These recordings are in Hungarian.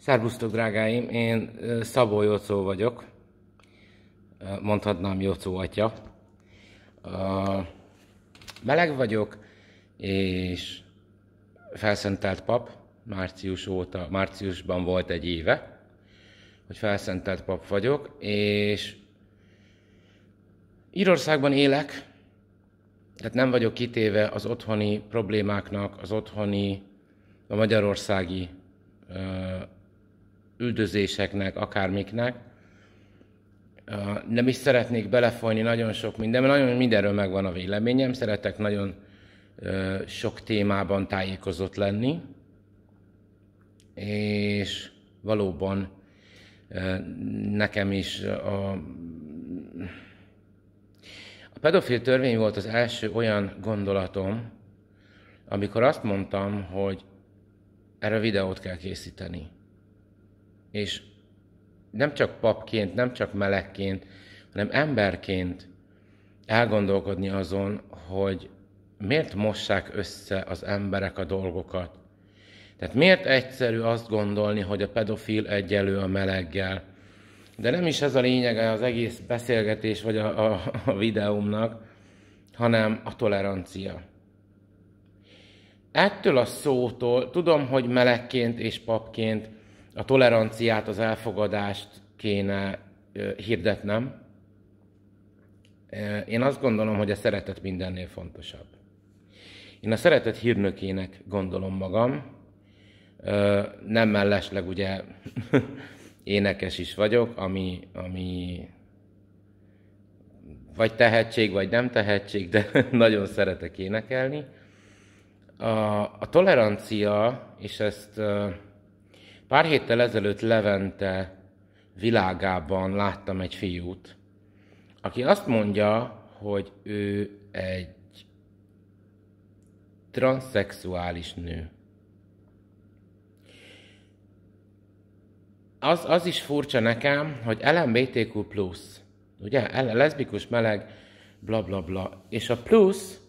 Szerbusztok, drágáim! Én Szabó Jócó vagyok. Mondhatnám Jócó atya. Meleg vagyok, és felszentelt pap. Március óta, márciusban volt egy éve, hogy felszentelt pap vagyok, és Írországban élek, tehát nem vagyok kitéve az otthoni problémáknak, az otthoni, a magyarországi üldözéseknek, akármiknek. Nem is szeretnék belefolyni nagyon sok mindenben, nagyon mindenről megvan a véleményem, szeretek nagyon sok témában tájékozott lenni, és valóban nekem is a, a pedofil törvény volt az első olyan gondolatom, amikor azt mondtam, hogy erre videót kell készíteni és nem csak papként, nem csak melegként, hanem emberként elgondolkodni azon, hogy miért mossák össze az emberek a dolgokat. Tehát miért egyszerű azt gondolni, hogy a pedofil egyelő a meleggel? De nem is ez a lényege az egész beszélgetés vagy a, a, a videómnak, hanem a tolerancia. Ettől a szótól tudom, hogy melegként és papként a toleranciát, az elfogadást kéne hirdetnem. Én azt gondolom, hogy a szeretet mindennél fontosabb. Én a szeretet hírnökének gondolom magam, nem mellesleg ugye énekes is vagyok, ami, ami vagy tehetség, vagy nem tehetség, de nagyon szeretek énekelni. A, a tolerancia, és ezt Pár héttel ezelőtt Levente világában láttam egy fiút, aki azt mondja, hogy ő egy transzexuális nő. Az, az is furcsa nekem, hogy LMBTQ+, ugye, leszbikus, meleg, bla bla bla, és a plusz,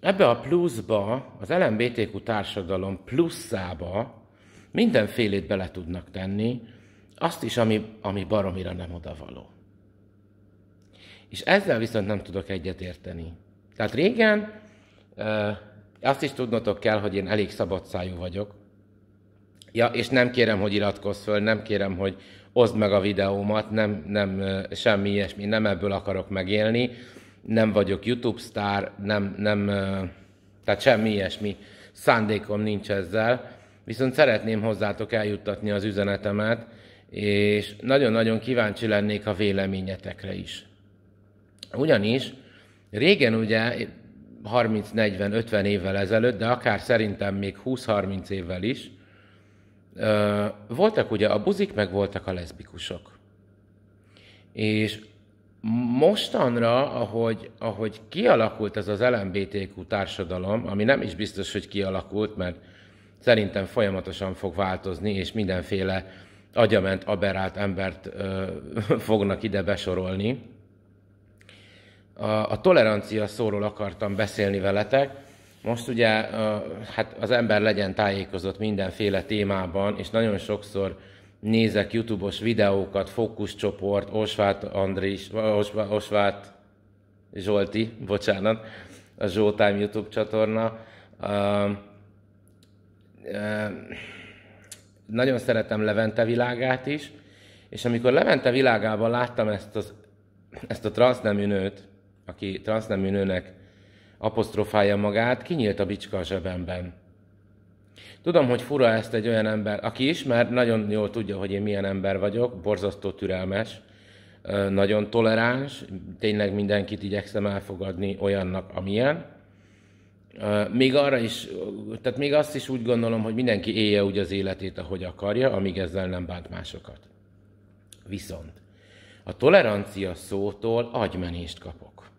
ebbe a pluszba, az LMBTQ társadalom pluszába mindenfélét bele tudnak tenni, azt is, ami, ami baromira nem odavaló. És ezzel viszont nem tudok egyet érteni. Tehát régen azt is tudnotok kell, hogy én elég szabadszájú vagyok, Ja, és nem kérem, hogy iratkozz föl, nem kérem, hogy oszd meg a videómat, nem, nem semmi ilyesmi, nem ebből akarok megélni, nem vagyok YouTube sztár, nem, nem, tehát semmi ilyesmi szándékom nincs ezzel, Viszont szeretném hozzátok eljuttatni az üzenetemet, és nagyon-nagyon kíváncsi lennék a véleményetekre is. Ugyanis régen ugye 30-40-50 évvel ezelőtt, de akár szerintem még 20-30 évvel is, voltak ugye a buzik, meg voltak a leszbikusok. És mostanra, ahogy, ahogy kialakult ez az LMBTQ társadalom, ami nem is biztos, hogy kialakult, mert szerintem folyamatosan fog változni, és mindenféle agyament, aberált embert ö, fognak ide besorolni. A, a tolerancia szóról akartam beszélni veletek. Most ugye ö, hát az ember legyen tájékozott mindenféle témában, és nagyon sokszor nézek YouTube-os videókat, fókuszcsoport, Osvát Andris, Osvát, Osvát Zsolti, bocsánat, a Zsoltám YouTube csatorna. Ö, nagyon szeretem Levente világát is, és amikor Levente világában láttam ezt, az, ezt a transznemű nőt, aki transznemű nőnek apostrofálja magát, kinyílt a bicska a zsebemben. Tudom, hogy fura ezt egy olyan ember, aki ismer, nagyon jól tudja, hogy én milyen ember vagyok, borzasztó türelmes, nagyon toleráns, tényleg mindenkit igyekszem elfogadni olyannak, amilyen, még arra is, tehát még azt is úgy gondolom, hogy mindenki élje úgy az életét, ahogy akarja, amíg ezzel nem bánt másokat. Viszont a tolerancia szótól agymenést kapok.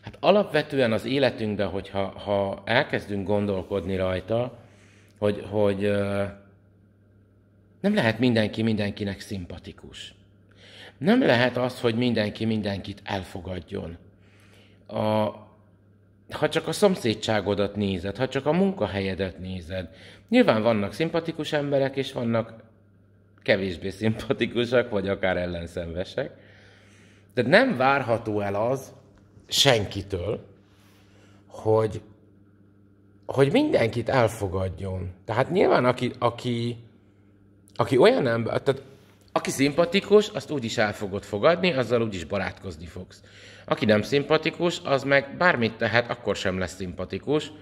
Hát alapvetően az életünkben, hogyha ha elkezdünk gondolkodni rajta, hogy, hogy nem lehet mindenki mindenkinek szimpatikus. Nem lehet az, hogy mindenki mindenkit elfogadjon. A, ha csak a szomszédságodat nézed, ha csak a munkahelyedet nézed, nyilván vannak szimpatikus emberek, és vannak kevésbé szimpatikusak, vagy akár ellenszenvesek. De nem várható el az senkitől, hogy, hogy mindenkit elfogadjon. Tehát nyilván aki, aki, aki olyan ember, tehát aki szimpatikus, azt úgy is el fogod fogadni, azzal úgy is barátkozni fogsz. Aki nem szimpatikus, az meg bármit tehet, akkor sem lesz szimpatikus,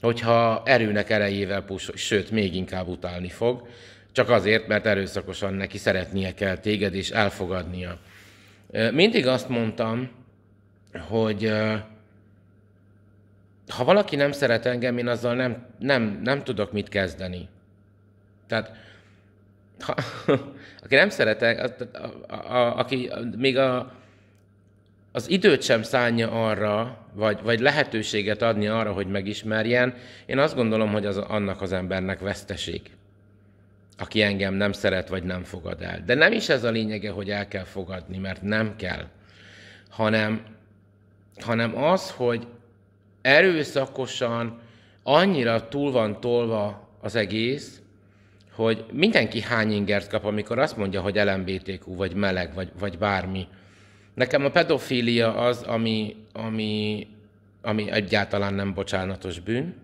hogyha erőnek erejével pus, sőt, még inkább utálni fog, csak azért, mert erőszakosan neki szeretnie kell téged és elfogadnia. Mindig azt mondtam, hogy ha valaki nem szeret engem, én azzal nem, nem, nem tudok mit kezdeni. Tehát ha, aki nem szeretek, a, a, a, a, aki még a, az időt sem szánja arra, vagy, vagy lehetőséget adni arra, hogy megismerjen, én azt gondolom, hogy az annak az embernek veszteség, aki engem nem szeret, vagy nem fogad el. De nem is ez a lényege, hogy el kell fogadni, mert nem kell, hanem, hanem az, hogy erőszakosan annyira túl van tolva az egész, hogy mindenki hány ingert kap, amikor azt mondja, hogy LMBTQ, vagy meleg, vagy, vagy bármi. Nekem a pedofília az, ami, ami, ami egyáltalán nem bocsánatos bűn.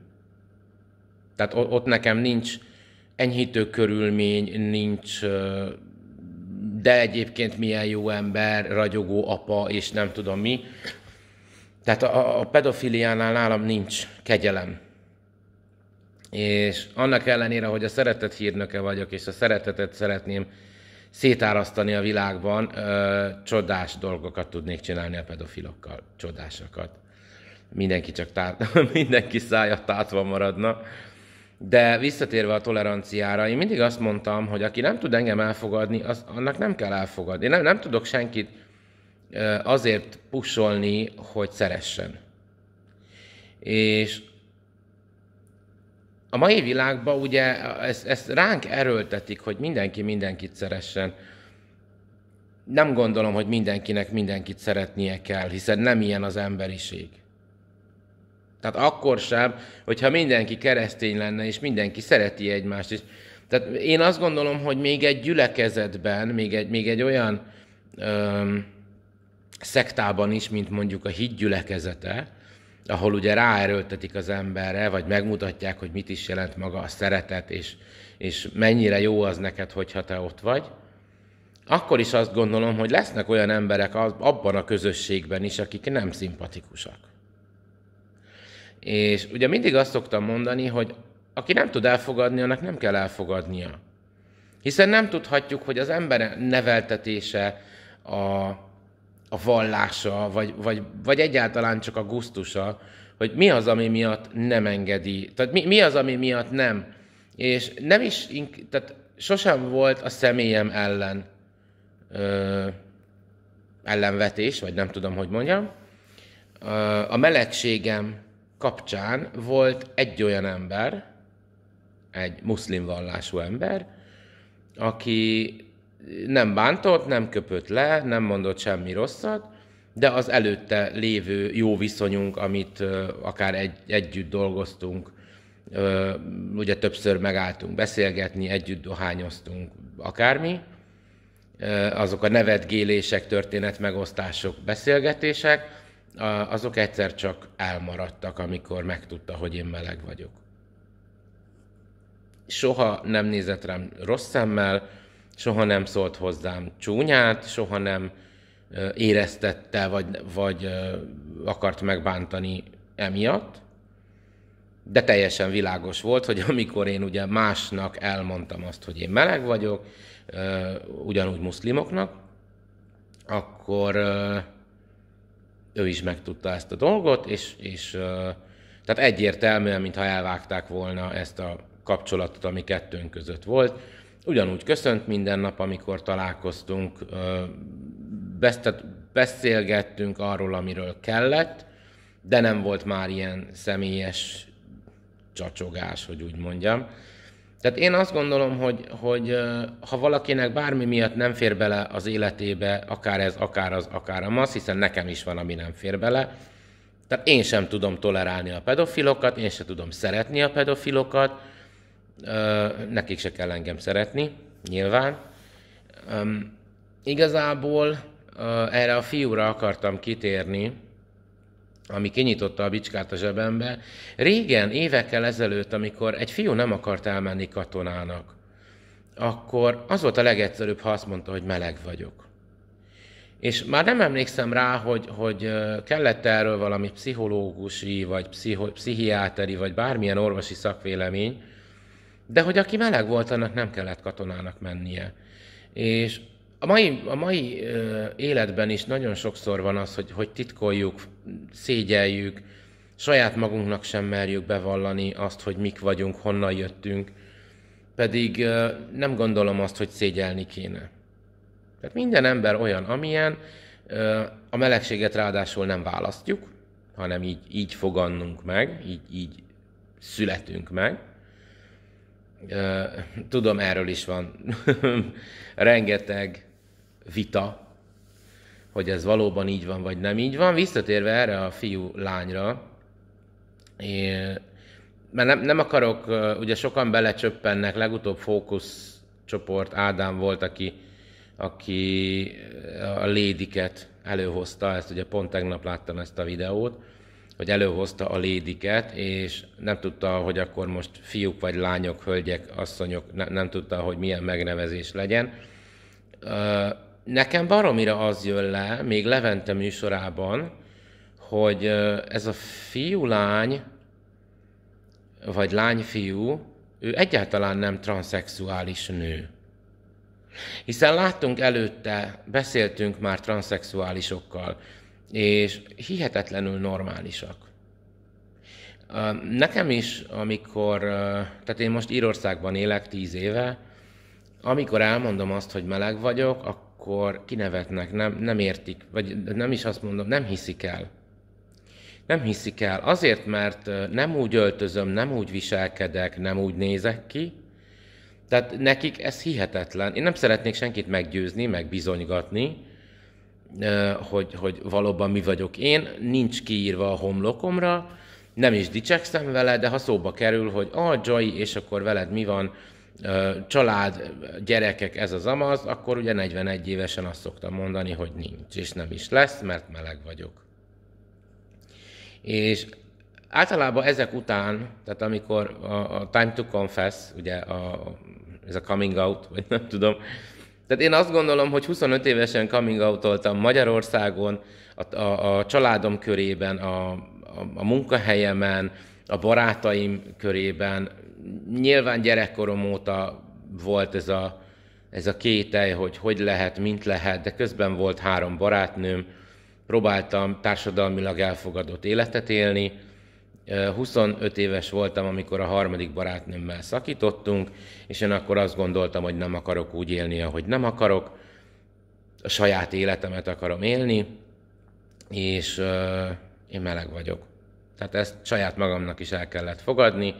Tehát ott nekem nincs enyhítő körülmény, nincs de egyébként milyen jó ember, ragyogó apa, és nem tudom mi. Tehát a, a pedofiliánál nálam nincs kegyelem és annak ellenére, hogy a szeretet hírnöke vagyok, és a szeretetet szeretném szétárasztani a világban, ö, csodás dolgokat tudnék csinálni a pedofilokkal, csodásakat. Mindenki csak tár, mindenki szája tátva maradna. De visszatérve a toleranciára, én mindig azt mondtam, hogy aki nem tud engem elfogadni, az, annak nem kell elfogadni. Én nem, nem tudok senkit ö, azért pusolni, hogy szeressen. És a mai világban ugye ezt, ezt ránk erőltetik, hogy mindenki mindenkit szeressen. Nem gondolom, hogy mindenkinek mindenkit szeretnie kell, hiszen nem ilyen az emberiség. Tehát akkor sem, hogyha mindenki keresztény lenne, és mindenki szereti egymást. És, tehát én azt gondolom, hogy még egy gyülekezetben, még egy, még egy olyan öm, szektában is, mint mondjuk a híd gyülekezete, ahol ugye ráerőltetik az emberre, vagy megmutatják, hogy mit is jelent maga a szeretet, és, és mennyire jó az neked, hogyha te ott vagy, akkor is azt gondolom, hogy lesznek olyan emberek abban a közösségben is, akik nem szimpatikusak. És ugye mindig azt szoktam mondani, hogy aki nem tud elfogadni, annak nem kell elfogadnia. Hiszen nem tudhatjuk, hogy az ember neveltetése, a a vallása, vagy, vagy, vagy egyáltalán csak a gusztusa, hogy mi az, ami miatt nem engedi, tehát mi, mi az, ami miatt nem. És nem is, tehát sosem volt a személyem ellen ö, ellenvetés, vagy nem tudom, hogy mondjam. A melegségem kapcsán volt egy olyan ember, egy muszlim vallású ember, aki nem bántott, nem köpött le, nem mondott semmi rosszat, de az előtte lévő jó viszonyunk, amit akár egy, együtt dolgoztunk, ugye többször megálltunk beszélgetni, együtt dohányoztunk, akármi, azok a nevetgélések, történetmegosztások, beszélgetések, azok egyszer csak elmaradtak, amikor megtudta, hogy én meleg vagyok. Soha nem nézett rám rossz szemmel, soha nem szólt hozzám csúnyát, soha nem éreztette, vagy, vagy akart megbántani emiatt, de teljesen világos volt, hogy amikor én ugye másnak elmondtam azt, hogy én meleg vagyok, ugyanúgy muszlimoknak, akkor ő is megtudta ezt a dolgot, és, és tehát egyértelműen, mintha elvágták volna ezt a kapcsolatot, ami kettőnk között volt, ugyanúgy köszönt minden nap, amikor találkoztunk, beszélgettünk arról, amiről kellett, de nem volt már ilyen személyes csacsogás, hogy úgy mondjam. Tehát én azt gondolom, hogy, hogy ha valakinek bármi miatt nem fér bele az életébe, akár ez, akár az, akár a masz, hiszen nekem is van, ami nem fér bele, tehát én sem tudom tolerálni a pedofilokat, én sem tudom szeretni a pedofilokat, nekik se kell engem szeretni, nyilván. Igazából erre a fiúra akartam kitérni, ami kinyitotta a bicskát a zsebembe. Régen, évekkel ezelőtt, amikor egy fiú nem akart elmenni katonának, akkor az volt a legegyszerűbb, ha azt mondta, hogy meleg vagyok. És már nem emlékszem rá, hogy, hogy kellett erről valami pszichológusi, vagy pszicho, pszichiáteri, vagy bármilyen orvosi szakvélemény, de hogy aki meleg volt, annak nem kellett katonának mennie. És a mai, a mai életben is nagyon sokszor van az, hogy, hogy titkoljuk, szégyeljük, saját magunknak sem merjük bevallani azt, hogy mik vagyunk, honnan jöttünk, pedig nem gondolom azt, hogy szégyelni kéne. Tehát minden ember olyan, amilyen, a melegséget ráadásul nem választjuk, hanem így, így fogannunk meg, így, így születünk meg, tudom, erről is van rengeteg vita, hogy ez valóban így van, vagy nem így van. Visszatérve erre a fiú-lányra, mert nem, nem akarok, ugye sokan belecsöppennek, legutóbb fókuszcsoport Ádám volt, aki, aki a lédiket előhozta, ezt ugye pont tegnap láttam ezt a videót, vagy előhozta a lédiket, és nem tudta, hogy akkor most fiúk vagy lányok, hölgyek, asszonyok, ne, nem tudta, hogy milyen megnevezés legyen. Nekem baromira az jön le, még Levente műsorában, hogy ez a fiú-lány, vagy lányfiú, ő egyáltalán nem transzexuális nő. Hiszen láttunk előtte, beszéltünk már transzexuálisokkal, és hihetetlenül normálisak. Nekem is, amikor, tehát én most Írországban élek tíz éve, amikor elmondom azt, hogy meleg vagyok, akkor kinevetnek, nem, nem értik, vagy nem is azt mondom, nem hiszik el. Nem hiszik el, azért, mert nem úgy öltözöm, nem úgy viselkedek, nem úgy nézek ki, tehát nekik ez hihetetlen. Én nem szeretnék senkit meggyőzni, megbizonygatni, hogy, hogy valóban mi vagyok én, nincs kiírva a homlokomra, nem is dicsekszem vele, de ha szóba kerül, hogy a Joy, és akkor veled mi van, család, gyerekek, ez az amaz, akkor ugye 41 évesen azt szoktam mondani, hogy nincs, és nem is lesz, mert meleg vagyok. És általában ezek után, tehát amikor a, a Time to Confess, ugye a, ez a coming out, vagy nem tudom, tehát én azt gondolom, hogy 25 évesen coming out Magyarországon, a, a, a családom körében, a, a, a munkahelyemen, a barátaim körében. Nyilván gyerekkorom óta volt ez a, ez a kétel, hogy hogy lehet, mint lehet, de közben volt három barátnőm, próbáltam társadalmilag elfogadott életet élni, 25 éves voltam, amikor a harmadik barátnőmmel szakítottunk, és én akkor azt gondoltam, hogy nem akarok úgy élni, ahogy nem akarok, a saját életemet akarom élni, és uh, én meleg vagyok. Tehát ezt saját magamnak is el kellett fogadni,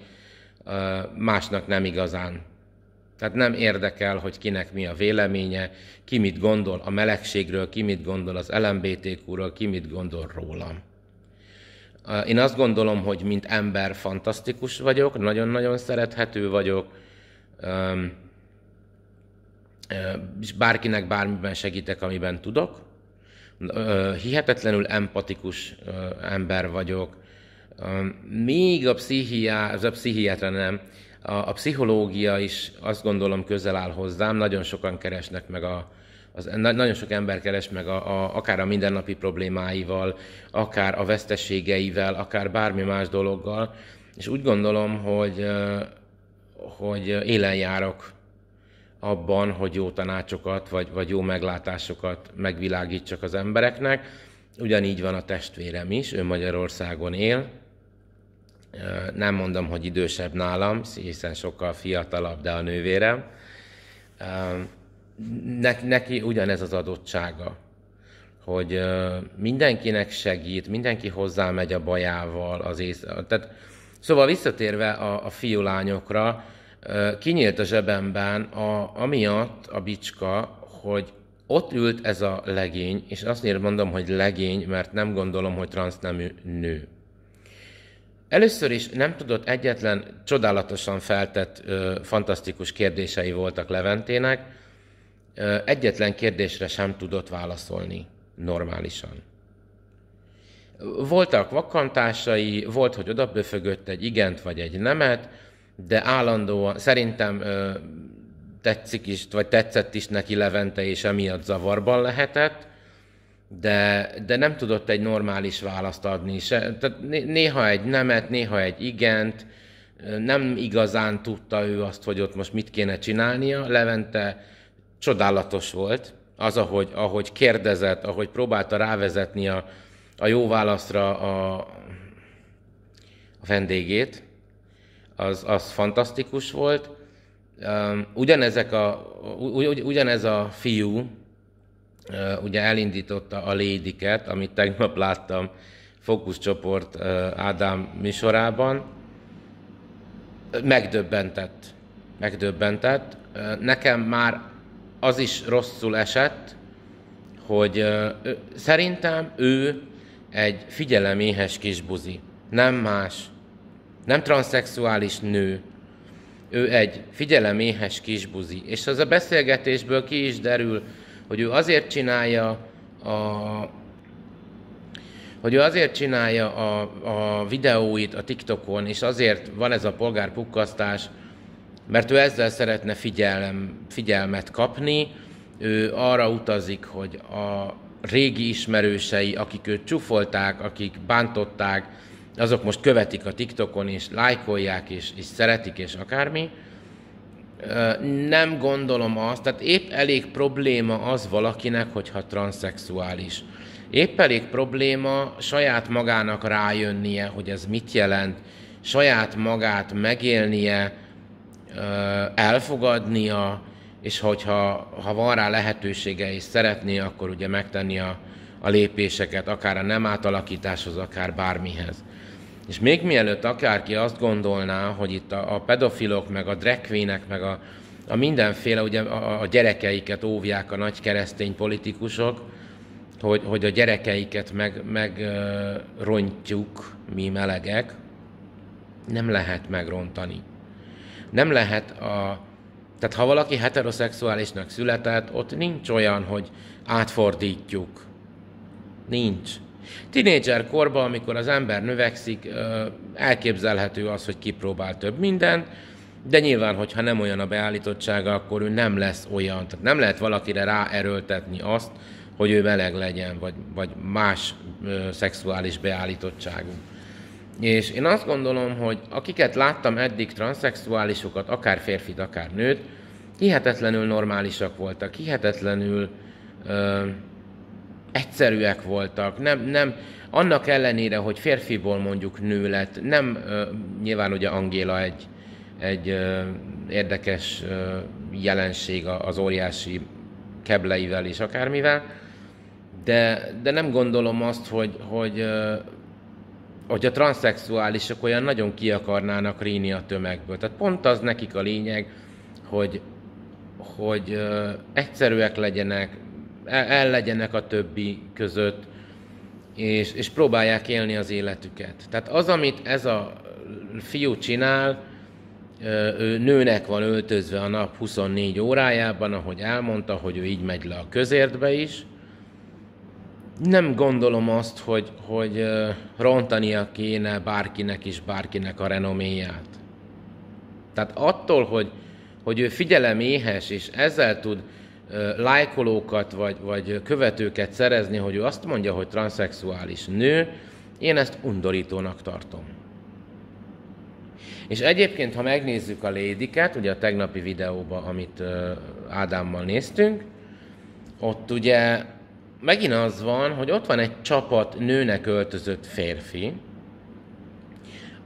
uh, másnak nem igazán. Tehát nem érdekel, hogy kinek mi a véleménye, ki mit gondol a melegségről, ki mit gondol az LMBTQ-ról, ki mit gondol rólam. Én azt gondolom, hogy mint ember fantasztikus vagyok, nagyon-nagyon szerethető vagyok, és bárkinek bármiben segítek, amiben tudok. Hihetetlenül empatikus ember vagyok. Még a, pszichiá, az a pszichiátra nem, a, a pszichológia is azt gondolom közel áll hozzám, nagyon sokan keresnek meg a, az nagyon sok ember keres meg a, a, akár a mindennapi problémáival, akár a veszteségeivel, akár bármi más dologgal, és úgy gondolom, hogy, hogy élen járok abban, hogy jó tanácsokat, vagy, vagy jó meglátásokat megvilágítsak az embereknek. Ugyanígy van a testvérem is, ő Magyarországon él, nem mondom, hogy idősebb nálam, hiszen sokkal fiatalabb, de a nővérem ne, neki ugyanez az adottsága, hogy mindenkinek segít, mindenki megy a bajával, az ész... Tehát, szóval visszatérve a, a fiúlányokra, kinyílt a zsebemben a, amiatt a bicska, hogy ott ült ez a legény, és azt mondom, hogy legény, mert nem gondolom, hogy transznemű nő. Először is nem tudott egyetlen csodálatosan feltett, ö, fantasztikus kérdései voltak Leventének, egyetlen kérdésre sem tudott válaszolni normálisan. Voltak vakantásai, volt, hogy oda odaböfögött egy igent vagy egy nemet, de állandóan szerintem tetszik is, vagy tetszett is neki Levente, és emiatt zavarban lehetett, de, de nem tudott egy normális választ adni. Se, tehát néha egy nemet, néha egy igent, nem igazán tudta ő azt, hogy ott most mit kéne csinálnia. Levente csodálatos volt az, ahogy, ahogy kérdezett, ahogy próbálta rávezetni a, a jó válaszra a, a vendégét, az, az fantasztikus volt. Ugyanezek a, ugyanez a fiú ugye elindította a lédiket, amit tegnap láttam fókuszcsoport Ádám műsorában. Megdöbbentett. Megdöbbentett. Nekem már az is rosszul esett, hogy ö, szerintem ő egy figyeleméhes buzi, nem más, nem transzexuális nő. Ő egy figyeleméhes buzi. És az a beszélgetésből ki is derül, hogy ő azért csinálja a hogy ő azért csinálja a, a videóit a TikTokon, és azért van ez a polgárpukkasztás, mert ő ezzel szeretne figyelem, figyelmet kapni, ő arra utazik, hogy a régi ismerősei, akik őt csúfolták, akik bántották, azok most követik a TikTokon, és lájkolják, és, és szeretik, és akármi. Nem gondolom azt, tehát épp elég probléma az valakinek, hogyha transzexuális. Épp elég probléma saját magának rájönnie, hogy ez mit jelent, saját magát megélnie, elfogadnia, és hogyha ha van rá lehetősége és szeretné, akkor ugye megtenni a, a lépéseket, akár a nem átalakításhoz, akár bármihez. És még mielőtt akárki azt gondolná, hogy itt a, a pedofilok, meg a drekvének, meg a, a mindenféle, ugye a, a gyerekeiket óvják a nagy keresztény politikusok, hogy, hogy a gyerekeiket meg, meg rontjuk mi melegek, nem lehet megrontani nem lehet a... Tehát ha valaki heteroszexuálisnak született, ott nincs olyan, hogy átfordítjuk. Nincs. Tinédzser korban, amikor az ember növekszik, elképzelhető az, hogy kipróbál több mindent, de nyilván, hogyha nem olyan a beállítottsága, akkor ő nem lesz olyan. Tehát nem lehet valakire ráerőltetni azt, hogy ő meleg legyen, vagy, vagy más ö, szexuális beállítottságú. És én azt gondolom, hogy akiket láttam eddig transzexuálisokat, akár férfit, akár nőt, hihetetlenül normálisak voltak, hihetetlenül ö, egyszerűek voltak, nem, nem, annak ellenére, hogy férfiból mondjuk nő lett, nem, ö, nyilván ugye Angéla egy, egy ö, érdekes ö, jelenség az óriási kebleivel és akármivel, de, de nem gondolom azt, hogy, hogy hogy a transzexuálisok olyan nagyon ki akarnának ríni a tömegből. Tehát pont az nekik a lényeg, hogy, hogy egyszerűek legyenek, el, el legyenek a többi között, és, és próbálják élni az életüket. Tehát az, amit ez a fiú csinál, ő nőnek van öltözve a nap 24 órájában, ahogy elmondta, hogy ő így megy le a közértbe is, nem gondolom azt, hogy, hogy rontania kéne bárkinek is bárkinek a renoméját. Tehát attól, hogy, hogy ő figyeleméhes, és ezzel tud lájkolókat vagy, vagy követőket szerezni, hogy ő azt mondja, hogy transzexuális nő, én ezt undorítónak tartom. És egyébként, ha megnézzük a lédiket, ugye a tegnapi videóban, amit Ádámmal néztünk, ott ugye megint az van, hogy ott van egy csapat nőnek öltözött férfi,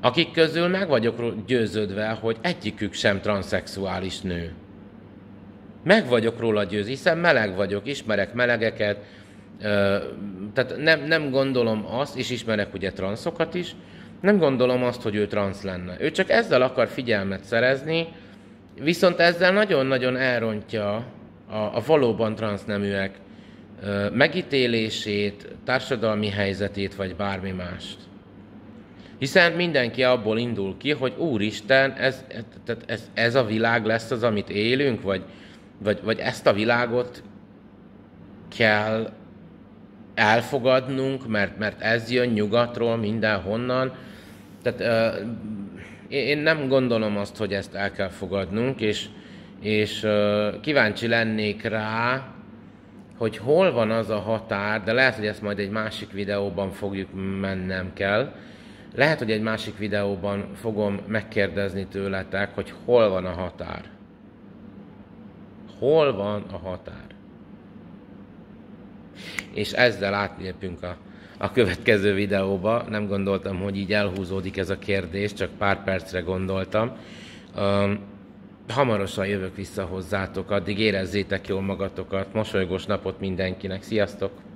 akik közül meg vagyok győződve, hogy egyikük sem transzexuális nő. Meg vagyok róla győz, hiszen meleg vagyok, ismerek melegeket, tehát nem, nem gondolom azt, és ismerek ugye transzokat is, nem gondolom azt, hogy ő transz lenne. Ő csak ezzel akar figyelmet szerezni, viszont ezzel nagyon-nagyon elrontja a, a valóban transzneműek megítélését, társadalmi helyzetét, vagy bármi mást. Hiszen mindenki abból indul ki, hogy Úristen, ez, ez, ez, ez a világ lesz az, amit élünk, vagy, vagy, vagy ezt a világot kell elfogadnunk, mert, mert ez jön nyugatról, mindenhonnan. Tehát ö, én nem gondolom azt, hogy ezt el kell fogadnunk, és, és ö, kíváncsi lennék rá, hogy hol van az a határ, de lehet, hogy ezt majd egy másik videóban fogjuk mennem kell. Lehet, hogy egy másik videóban fogom megkérdezni tőletek, hogy hol van a határ. Hol van a határ? És ezzel átlépünk a, a következő videóba. Nem gondoltam, hogy így elhúzódik ez a kérdés, csak pár percre gondoltam. Um, hamarosan jövök vissza hozzátok, addig érezzétek jól magatokat, mosolygós napot mindenkinek, sziasztok!